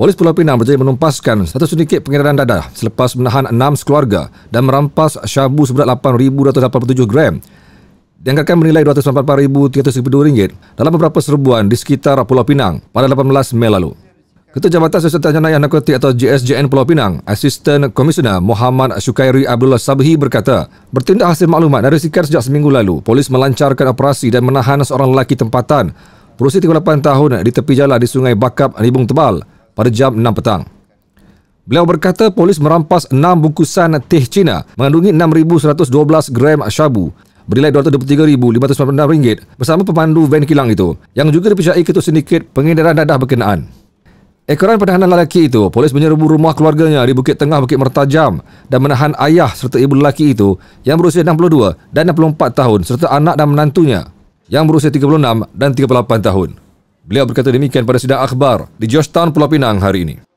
Polis Pulau Pinang berjaya menumpaskan satu sedikit pengedaran dadah selepas menahan enam sekeluarga dan merampas syabu seberat 8,287 gram dianggarkan bernilai rm ringgit dalam beberapa serbuan di sekitar Pulau Pinang pada 18 Mei lalu. Ketua Jabatan Sosial Jenayah Narkotik atau JSJN Pulau Pinang, Asisten Komisioner Muhammad Syukairi Abdullah Sabhi berkata, bertindak hasil maklumat dari sikar sejak seminggu lalu, polis melancarkan operasi dan menahan seorang lelaki tempatan berusia 38 tahun di tepi jalan di Sungai Bakap, Ribung Tebal, pada jam 6 petang. Beliau berkata polis merampas 6 bungkusan teh Cina mengandungi 6,112 gram syabu bernilai RM223,596 bersama pemandu van kilang itu yang juga dipercayai ketua sindiket pengedaran dadah berkenaan. Ekoran penahanan lelaki itu, polis menyerbu rumah keluarganya di Bukit Tengah Bukit Mertajam dan menahan ayah serta ibu lelaki itu yang berusia 62 dan 64 tahun serta anak dan menantunya yang berusia 36 dan 38 tahun. Beliau berkata demikian pada sidang akhbar di Georgetown Pulau Pinang hari ini.